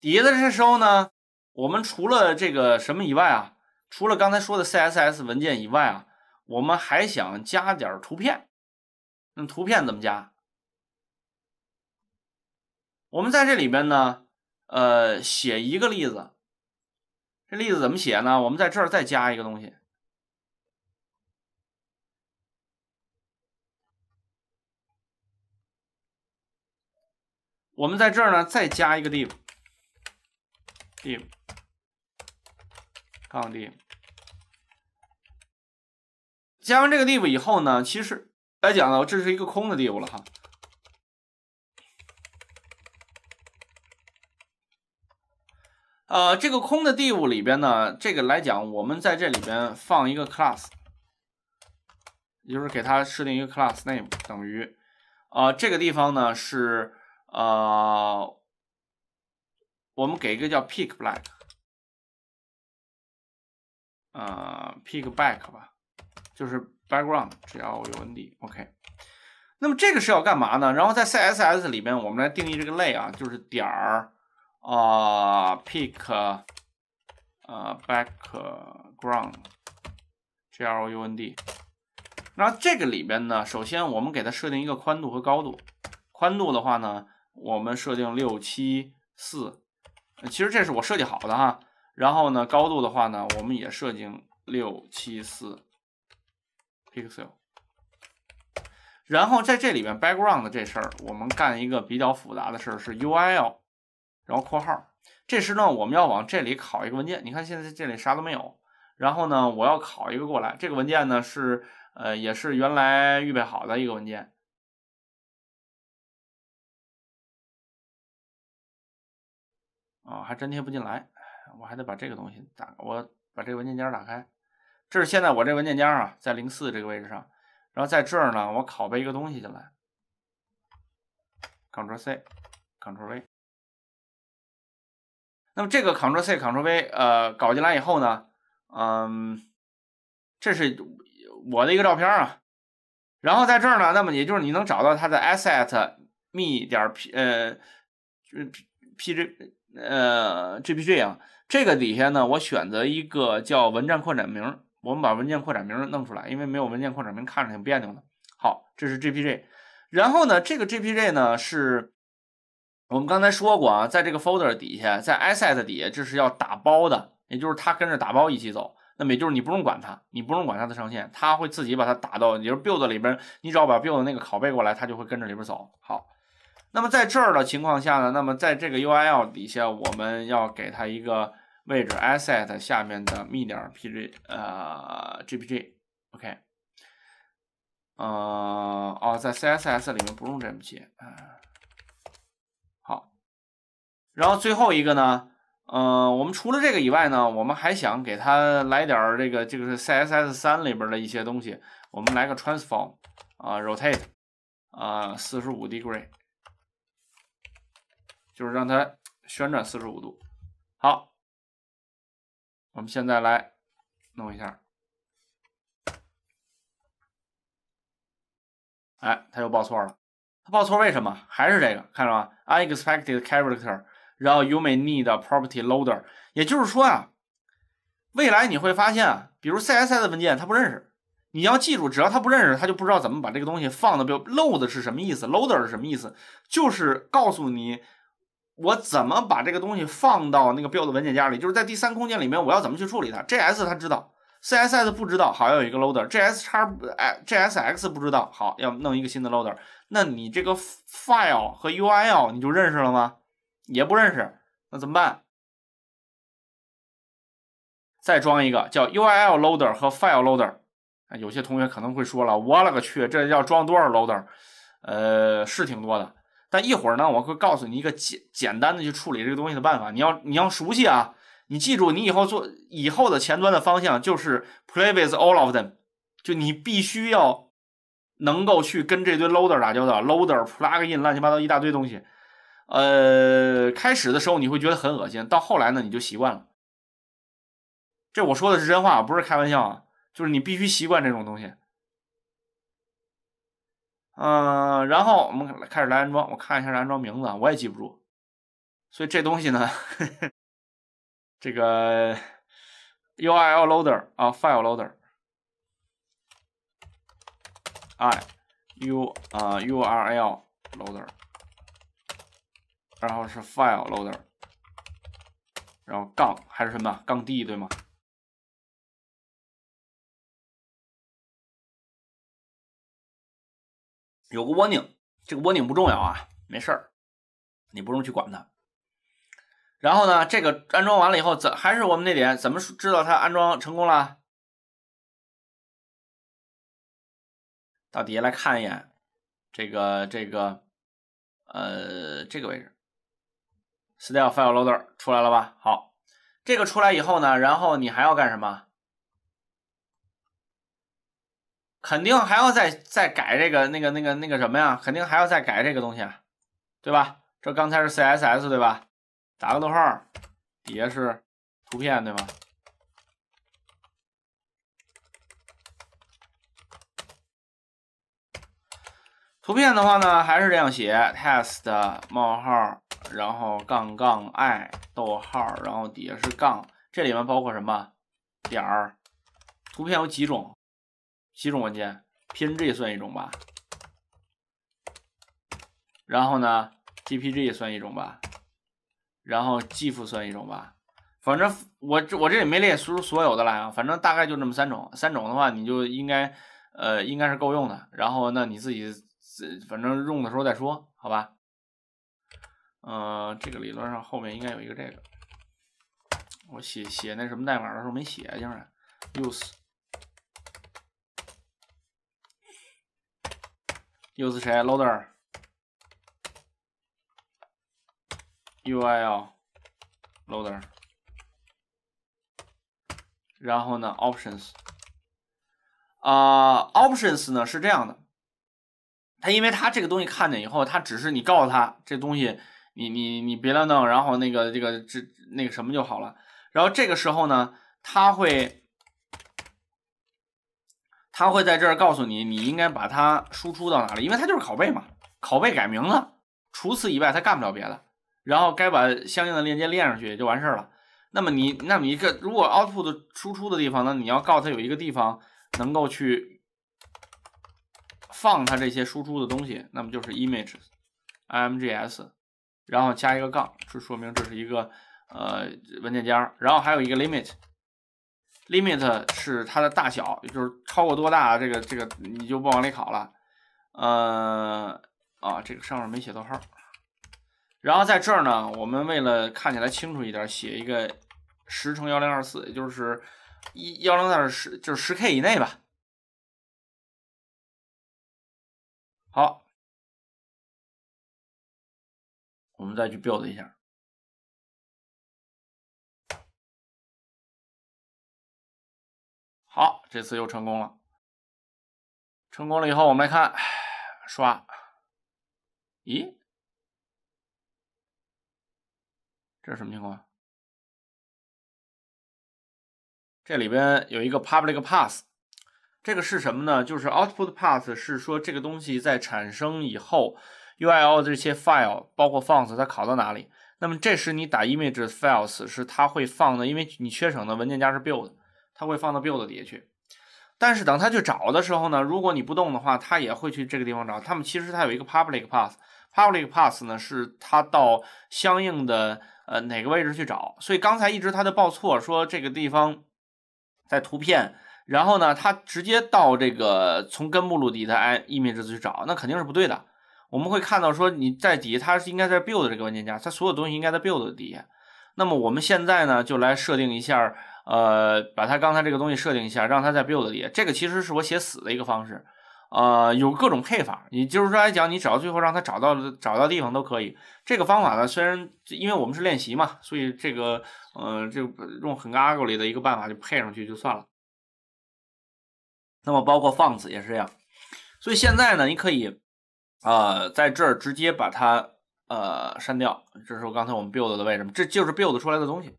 底下的这时候呢，我们除了这个什么以外啊，除了刚才说的 CSS 文件以外啊，我们还想加点图片。那图片怎么加？我们在这里边呢，呃，写一个例子。这例子怎么写呢？我们在这儿再加一个东西。我们在这儿呢，再加一个地方。div，杠 div，加完这个 div 以后呢，其实来讲呢，这是一个空的 div 了哈。呃，这个空的 div 里边呢，这个来讲，我们在这里边放一个 class，也就是给它设定一个 class name 等于，呃，这个地方呢是呃。我们给一个叫 peak black，呃 p i c k back 吧，就是 background，只要我 n d o k 那么这个是要干嘛呢？然后在 CSS 里面，我们来定义这个类啊，就是点儿啊 p i c k 呃 background，g r o u n d。那这个里边呢，首先我们给它设定一个宽度和高度，宽度的话呢，我们设定六七四。其实这是我设计好的哈，然后呢，高度的话呢，我们也设定六七四 pixel。然后在这里面 background 这事儿，我们干一个比较复杂的事儿，是 U I L，然后括号。这时呢，我们要往这里拷一个文件。你看现在这里啥都没有，然后呢，我要拷一个过来。这个文件呢是呃，也是原来预备好的一个文件。啊，还粘贴不进来，我还得把这个东西打，我把这个文件夹打开，这是现在我这文件夹啊，在零四这个位置上，然后在这儿呢，我拷贝一个东西进来，Ctrl+C，Ctrl+V。那么这个 Ctrl+C，Ctrl+V，呃，搞进来以后呢，嗯，这是我的一个照片啊，然后在这儿呢，那么也就是你能找到它的 assetme 点 p 呃，pjpg。呃 g p g 啊，这个底下呢，我选择一个叫文件扩展名，我们把文件扩展名弄出来，因为没有文件扩展名看着挺别扭的。好，这是 JPG，然后呢，这个 JPG 呢是我们刚才说过啊，在这个 folder 底下，在 a s s e t 底下，这是要打包的，也就是它跟着打包一起走。那么也就是你不用管它，你不用管它的上线，它会自己把它打到，也就是 build 里边，你只要把 build 那个拷贝过来，它就会跟着里边走。好。那么在这儿的情况下呢？那么在这个 U I L 底下，我们要给它一个位置，asset 下面的密点 P G 呃 G P G，OK，嗯哦，在 C S S 里面不用这么写啊。好，然后最后一个呢，嗯，我们除了这个以外呢，我们还想给它来点这个这个是 C S S 三里边的一些东西，我们来个 transform 啊，rotate 啊，四十五 degree。就是让它旋转四十五度。好，我们现在来弄一下。哎，它又报错了。它报错为什么？还是这个，看到吗？Unexpected character。然后 you may need property loader。也就是说啊，未来你会发现，啊，比如 CSS 文件它不认识。你要记住，只要它不认识，它就不知道怎么把这个东西放的。比如 load 是什么意思？loader 是什么意思？就是告诉你。我怎么把这个东西放到那个 build 文件夹里？就是在第三空间里面，我要怎么去处理它？JS 它知道，CSS 不知道，好要有一个 loader。JSX，JSX 不知道，好要弄一个新的 loader。那你这个 file 和 UIL 你就认识了吗？也不认识，那怎么办？再装一个叫 UIL loader 和 file loader。有些同学可能会说了，我勒个去，这要装多少 loader？呃，是挺多的。但一会儿呢，我会告诉你一个简简单的去处理这个东西的办法。你要你要熟悉啊，你记住，你以后做以后的前端的方向就是 play with all of them，就你必须要能够去跟这堆 loader 打交道，loader plugin 乱七八糟一大堆东西。呃，开始的时候你会觉得很恶心，到后来呢，你就习惯了。这我说的是真话，不是开玩笑，啊，就是你必须习惯这种东西。嗯，然后我们开始来安装。我看一下安装名字，我也记不住。所以这东西呢，这个 U I L loader 啊，file loader I U 啊 U R L loader，然后是 file loader，然后杠还是什么？杠 D 对吗？有个蜗牛，这个蜗牛不重要啊，没事儿，你不用去管它。然后呢，这个安装完了以后，怎还是我们那点？怎么知道它安装成功了？到底下来看一眼，这个这个呃这个位置，style file loader 出来了吧？好，这个出来以后呢，然后你还要干什么？肯定还要再再改这个那个那个那个什么呀？肯定还要再改这个东西，对吧？这刚才是 CSS 对吧？打个逗号，底下是图片对吧？图片的话呢，还是这样写：test 冒号，然后杠杠 i 逗号，然后底下是杠。这里面包括什么点儿？图片有几种？几种文件，PNG 算一种吧，然后呢，GPG 算一种吧，然后 GIF 算一种吧，反正我这我这也没列出所有的来啊，反正大概就那么三种，三种的话你就应该，呃，应该是够用的。然后那你自己自反正用的时候再说，好吧？嗯，这个理论上后面应该有一个这个，我写写那什么代码的时候没写，竟然 use。又是谁？Loader，U I L，Loader，然后呢？Options，啊，Options 呢是这样的，它因为它这个东西看见以后，它只是你告诉他这东西，你你你别乱弄，然后那个这个这那个什么就好了。然后这个时候呢，它会。他会在这儿告诉你，你应该把它输出到哪里，因为它就是拷贝嘛，拷贝改名字，除此以外它干不了别的。然后该把相应的链接链上去也就完事儿了。那么你，那么一个如果 output 输出的地方，呢，你要告诉他有一个地方能够去放它这些输出的东西，那么就是 images，imgs，然后加一个杠，这说明这是一个呃文件夹。然后还有一个 limit。Limit 是它的大小，也就是超过多大，这个这个你就不往里考了。呃，啊，这个上面没写逗号。然后在这儿呢，我们为了看起来清楚一点，写一个十乘幺零二四，也就是一幺零二四，十就是十 K 以内吧。好，我们再去标 d 一下。好，这次又成功了。成功了以后，我们来看刷。咦，这是什么情况？这里边有一个 public p a s s 这个是什么呢？就是 output p a s s 是说这个东西在产生以后，U I O 这些 file，包括 fonts，它拷到哪里？那么这时你打 i m a g e files，是它会放的，因为你缺省的文件夹是 build。它会放到 build 的底下去，但是等它去找的时候呢，如果你不动的话，它也会去这个地方找。它们其实它有一个 public path，public path 呢是它到相应的呃哪个位置去找。所以刚才一直它的报错说这个地方在图片，然后呢它直接到这个从根目录底下挨 image 去找，那肯定是不对的。我们会看到说你在底下它是应该在 build 这个文件夹，它所有东西应该在 build 底下。那么我们现在呢就来设定一下。呃，把它刚才这个东西设定一下，让它在 build 里。这个其实是我写死的一个方式，呃，有各种配法。你就是说来讲，你只要最后让它找到找到地方都可以。这个方法呢，虽然因为我们是练习嘛，所以这个呃，就用很 ugly 的一个办法就配上去就算了。那么包括 fonts 也是这样。所以现在呢，你可以呃在这儿直接把它呃删掉。这是我刚才我们 build 的位置，这就是 build 出来的东西。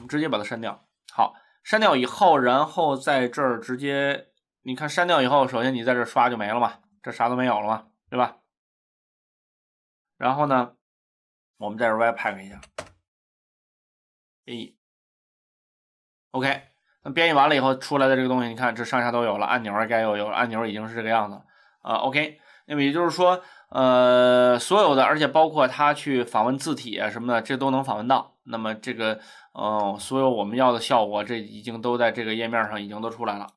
我们直接把它删掉。好，删掉以后，然后在这儿直接，你看删掉以后，首先你在这刷就没了嘛，这啥都没有了嘛，对吧？然后呢，我们在这儿 b p a c k 一下，编译。OK，那编译完了以后出来的这个东西，你看这上下都有了，按钮该有有，按钮已经是这个样子啊。OK，那么也就是说，呃，所有的，而且包括它去访问字体啊什么的，这都能访问到。那么这个，嗯，所有我们要的效果，这已经都在这个页面上已经都出来了。